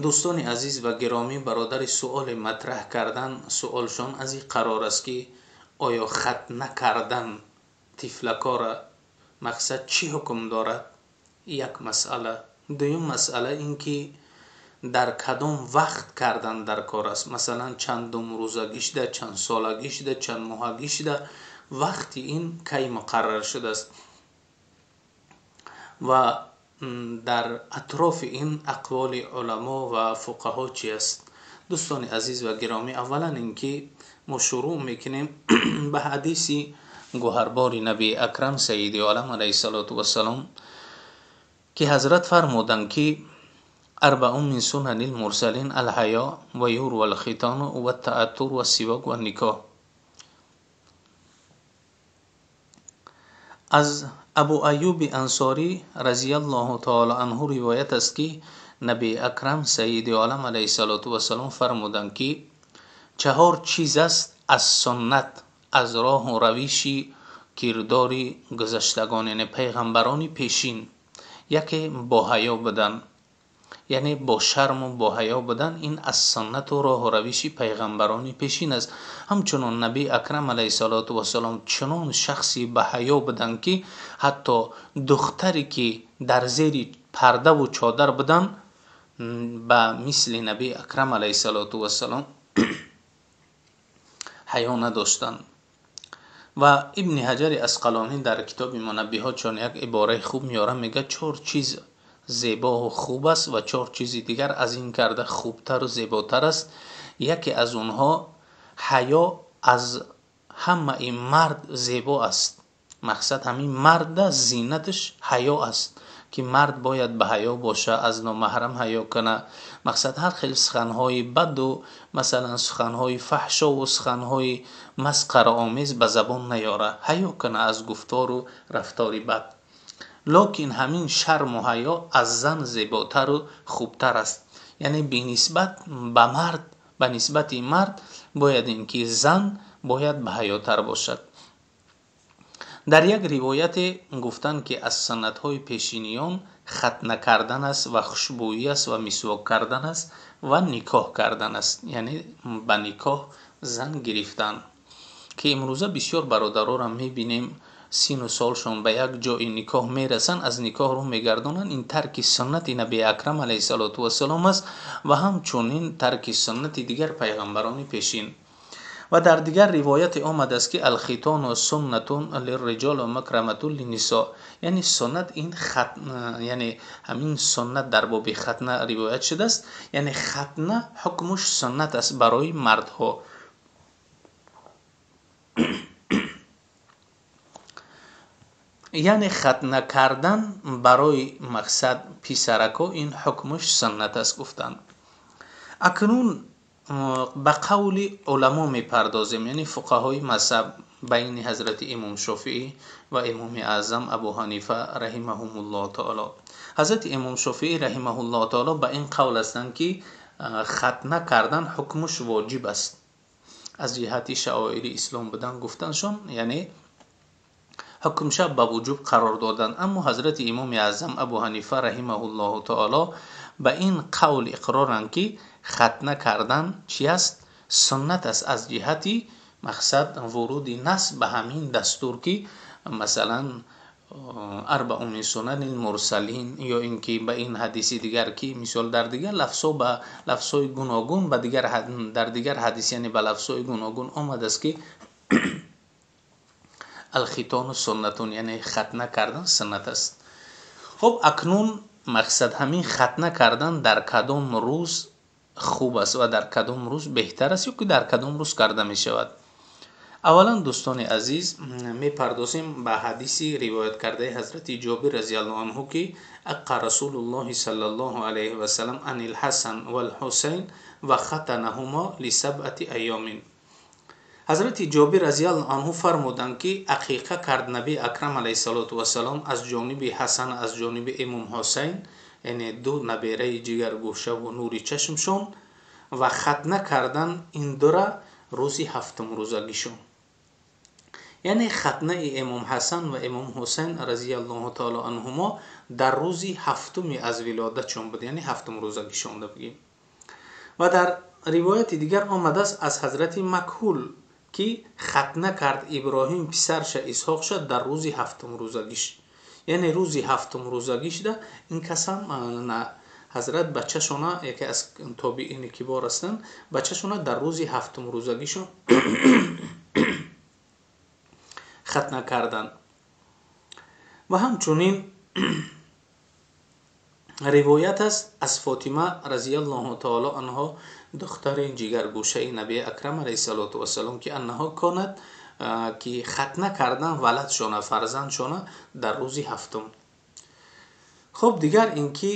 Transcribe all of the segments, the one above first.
دوستان عزیز و گرامی برادر سوال مطرح کردن سوالشان از این قرار است که آیا خط نکردن تفلکا را مقصد چی حکم دارد یک مسئله دویم مسئله این که در کدام وقت کردن در کار است مثلا چند روزه گیشده چند ساله گیشده چند ماه گیشده وقتی این کی مقرر شده است و در اطراف این اقوال علما و فقها چی است دوستان عزیز و گرامی اولا اینکه ما شروع میکنیم به حدیثی گوهربار نبی اکرم سید عالم علیه السلام که حضرت فرمودند که اربع من سنن المرسلین الحیا و یور و الختان و تعطور و سیوگ و النکاح аз абу аюби ансорӣ разиллоҳу таоло анҳу ривоят аст ки набии акрам саиди олам алайҳисалоту вассалом фармуданд ки чаҳор чиз аст аз суннат аз роҳу равиши кирдори гузаштагон яъне пайғамбарони пешин яке боҳаё будан яъне бо шарму бо ҳаё будан ин аз суннату роҳуравиши пайғамбарони пешин аст ҳамчунон набии акрам алайҳи салоту вассалом чунон шахси ба ҳаё будан ки ҳатто духтаре ки дар зери пардаву чодар будан ба мисли набии акрам алайҳи салоту вассалом ҳаё надоштанд ва ибни ҳаҷари асқалонӣ дар китоби монаббиҳо чун як ибораи хуб миёра мегӯяд чор чиз зебо хуб аст ва чор чизи дигар аз ин карда хубтару зеботар аст яке аз онҳо ҳаё аз ҳамаи мард зебо аст мақсад ҳамин марда зиннаташ ҳаё аст ки мард бояд ба ҳаё боша аз номаҳрам ҳаё кана мақсад ҳар хел суханҳои баду масалан суханҳои фаҳшову суханҳои масқараомез ба забон наёра ҳаё кана аз гуфтору рафтори бад локин ҳамин шар муҳайё аз зан зеботару хубтар аст яъне бинисбат ба мард ба нисбати мард бояд ин ки зан бояд баҳаётар бошад дар як ривояте гуфтанд ки аз санъатҳои пешиниён хатна кардан аст ва хушбӯӣ аст ва мисвок кардан аст ва никоҳ кардан аст яъне ба никоҳ зан гирифтан ки имрӯза бисёр бародарора мебинем سین و سالشون به یک جای نکاح میرسن از نکاح رو میگردونن این ترک سنت نبی اکرم علیه السلام است و همچنین ترک سنت دیگر پیغمبران پیشین و در دیگر روایت آمد است که الخیطان و سنتون للرجال و مکرمتون لنیسا یعنی سنت این ختنه یعنی همین سنت در باب ختنه روایت شده است یعنی ختنه حکمش سنت است برای مردها яъне хатна кардан барои мақсад писарако ин ҳукмуш суннат аст гуфтанд акнун э, ба қавли улама мепардозем яъне фуқаҳои мазҳаб байни ҳазрати имом шофиӣ ва имоми аъзам абу ҳанифа раҳимаҳумулло таоло ҳазрати имом шофиӣ раҳимаҳулло таоло ба ин қавл ҳастанд ки э, хатна кардан ҳукмуш воҷиб аст аз ҷиҳати шаоири ислом будан гуфтаншон яъне ҳукмшаб ба вуҷуб қарор доданд аммо ҳазрати имоми аъзам абу ҳанифа раҳимаҳуллоҳу таоло ба ин қавл иқроранд ки хатна кардан чи аст суннат аст аз ҷиҳати мақсад вуруди насб ба ҳамин дастур ки масалан э, арбауми сунани мурсалин ё ин ки ба ин ҳадиси дигар ки мисол дар дигар лафсо ба лафсои гуногун ба дигар дар дигар ҳадис яъне ба лафсои гуногун омадааст ки алхитону суннатун яъне хатна кардан суннат аст хуб акнун мақсад ҳамин хатна кардан дар кадом рӯз хуб аст ва дар кадом рӯз беҳтар аст ёки дар кадом рӯз карда мешавад аввалан дӯстони азиз мепардозем ба ҳадиси ривоят кардаи ҳазрати ҷобир разиалло анҳу ки аққа расулуллоҳи сал ллоҳу алайҳи васалам ани лҳасан валҳусайн ва хатанаҳумо лисабъати айёмин ҳазрати ҷобир разиалло анҳу фармуданд ки ақиқа кард наби акрам алайҳисалоту вассалом аз ҷониби ҳасан аз ҷониби имом ҳусайн яъне ду набераи ҷигаргӯшаву нури чашмшон ва хатна кардан ин дура рӯзи ҳафтум рӯзагишон яъне хатнаи имом ҳасан ва имом ҳусайн разиллоҳу таоло анҳумо дар рӯзи ҳафтуме аз вилодат шон буд яъне ҳафтум рӯзагишонда бигем ва дар ривояти дигар омадааст аз ҳазрати макҳул ки хатна кард иброҳим писарша исҳоқша дар рӯзи ҳафтумрӯзагиш яъне рӯзи ҳафтумрӯзагишда ин касам ҳазрат бачашона яке аз тобиини кибор ҳастанд бачашона дар рӯзи ҳафтумрӯзагишон хатна карданд ва ҳамчунин ривоят аст аз фотима разиллоҳу таоло анҳо духтари ҷигаргӯшаи набии акрам алайҳи салоту вассалом ки анҳо конад ки хатна кардан валадшона фарзандшона дар рӯзи ҳафтум хуб дигар ин ки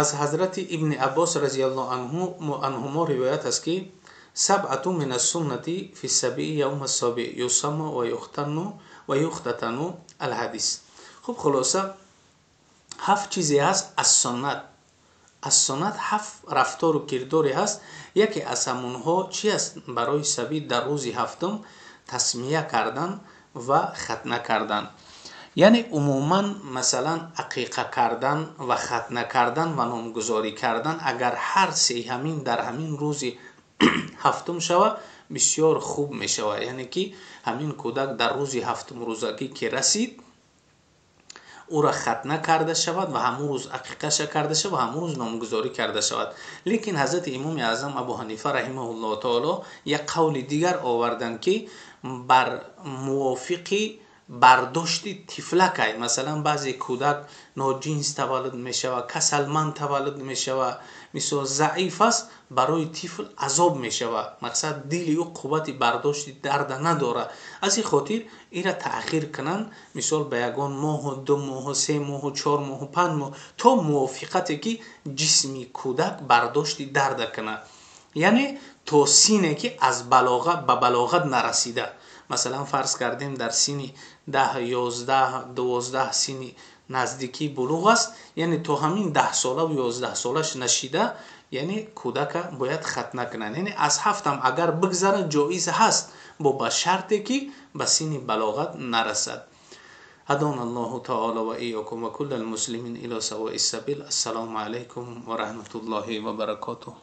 аз ҳазрати ибни аббос разиллоҳ анҳумо ривоят аст ки сабъату мин ассуннати фи сабии яума саби юсамо ва юхтану ва юхтатану алҳадис хуб хулоса ҳафт чизе ҳаст ассуннат ассуннат ҳафт рафтору кирдоре ҳаст яке аз ҳамонҳо чи аст барои саби дар рӯзи ҳафтум тасмия кардан ва хатна кардан яъне умуман масалан ақиқа кардан ва хатна кардан ва номгузорӣ кардан агар ҳар се ҳамин дар ҳамин рӯзи هفتم شوه بسیار خوب می شود یعنی که همین کودک در روزی هفتم روزگی که رسید او را ختنه کرده شود و همون روز عقیقه کرده شود و همون روز نامگذاری کرده شود لیکن حضرت امام اعظم ابو حنیفه رحمه الله تعالی یک قول دیگر آوردن که بر موافقی برداشتی تفلک هست مثلا بعضی کودک ناجنس تولد می شود کسلمن تولد می شود мисол заиф аст барои тифл азоб мешавад мақсад дили ӯ қуввати бардошти дарда надорад аз ин хотир инра таъхир кунанд мисол ба ягон моҳу ду моҳу се моҳу чор моҳу пан моҳ то мувофиқате ки ҷисми кӯдак бардошти дарда кунад яъне то сине ки аз балоға ба балоғат нарасида масалан фарз кардем дар сини даҳ ёздаҳ дувоздаҳ сини نزدیکی بلوغ است یعنی تو همین ده ساله و یازده سالش نشیده یعنی کودک باید خط کنن یعنی از هفتم اگر بگذره جایز هست با به شرطی که به سین بلاغت نرسد هدان الله تعالی و ایاکم و کل المسلمین الی سوای السبیل السلام علیکم و رحمت الله و برکاته